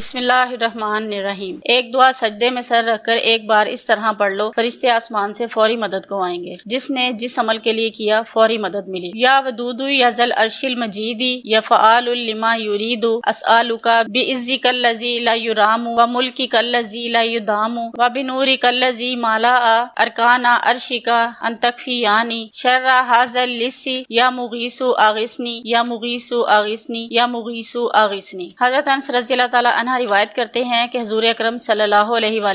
बिस्मिल्लाहिर्रहमानिर्रहीम एक दुआ सजदे में सर रखकर एक बार इस तरह पढ़ लो फरिश्ते आसमान से फौरी मदद को आएंगे जिसने जिस अमल के लिए किया फौरी मदद मिली या वदूदू या जल अरशिल मजीदी या फ़ालमा यूरीदू असआलुका बि इज्जी कल्लजी ला युरामू व मुल्की कल्लजी ला युदामू व बिनूरी कल्लजी माला आ अरकाना अर्शिका अंतकफी यानी शर्रा हाजल लिस्सी या मुगीसु आगिसनी या मुगीसु आगिसनी या मुगीसु आगिसनी हजरत अनस रजी अल्लाह तह रिवायत करते हैं कि हजूर अक्रम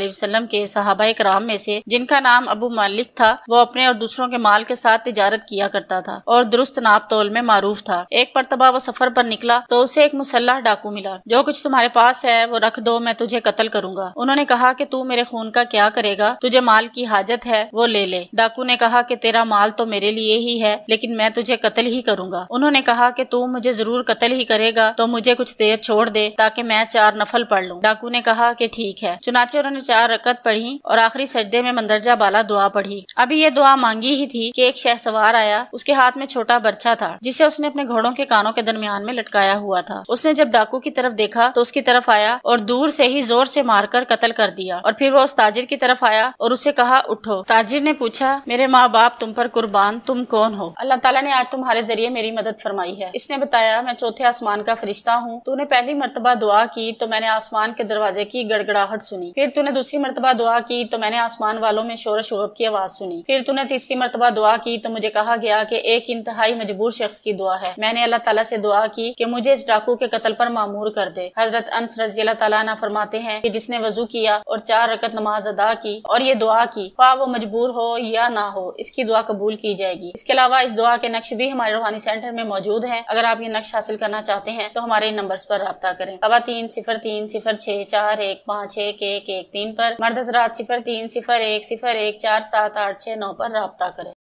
वसल्लम के सहाबा कराम में से जिनका नाम अबू मालिक था वो अपने और दूसरों के माल के साथ तजारत किया करता था और दुरुस्त नाप तोल में मारूफ था एक मरतबा वो सफर पर निकला तो उसे एक मुसल्ला डाकू मिला जो कुछ तुम्हारे पास है वो रख दो मैं तुझे कत्ल करूंगा उन्होंने कहा की तू मेरे खून का क्या करेगा तुझे माल की हाजत है वो ले ले डाकू ने कहा की तेरा माल तो मेरे लिए ही है लेकिन मैं तुझे कत्ल ही करूंगा उन्होंने कहा की तू मुझे जरूर कत्ल ही करेगा तो मुझे कुछ देर छोड़ दे ताकि मैं चार नफल पढ़ लूँ डाकू ने कहा की ठीक है चुनाचे उन्होंने चार रकत पढ़ी और आखिरी सजदे में मंदरजा बाला दुआ पढ़ी अभी ये दुआ मांगी ही थी की एक शह सवार आया उसके हाथ में छोटा बर्छा था जिसे उसने अपने घोड़ों के कानों के दरमियान में लटकाया हुआ था उसने जब डाकू की तरफ देखा तो उसकी तरफ आया और दूर से ही जोर से मारकर कत्ल कर दिया और फिर वो उस ताजिर की तरफ आया और उसे कहा उठो ताजिर ने पूछा मेरे माँ बाप तुम पर कुर्बान तुम कौन हो अल्लाह ताला ने आज तुम्हारे जरिए मेरी मदद फरमाई है इसने बताया मैं चौथे आसमान का फरिश्ता हूँ तूने पहली मरतबा दुआ की तो तो मैंने आसमान के दरवाजे की गड़गड़ाहट सुनी फिर तूने दूसरी मरतबा दुआ की तो मैंने आसमान वालों में शोर शोरब की आवाज़ सुनी फिर तूने तीसरी मरतबा दुआ की तो मुझे कहा गया कि एक इंतहाई मजबूर शख्स की दुआ है मैंने अल्लाह तला से दुआ की कि मुझे इस डाकू के कत्ल पर मामूर कर दे हजरत अंस रजी अल्लाह फरमाते हैं कि जिसने वजू किया और चार रकत नमाज अदा की और ये दुआ की खा वो मजबूर हो या ना हो इसकी दुआ कबूल की जाएगी इसके अलावा इस दुआ के नक्श भी हमारे रूहानी सेंटर में मौजूद है अगर आप ये नक्श हासिल करना चाहते हैं तो हमारे नंबर आरोप रबा करें सिफर सिफर तीन सिफर छः चार एक पाँच एक एक एक तीन पर हजरात सिफर तीन सिफर एक सिफर एक चार सात आठ छः नौ पर रबता करें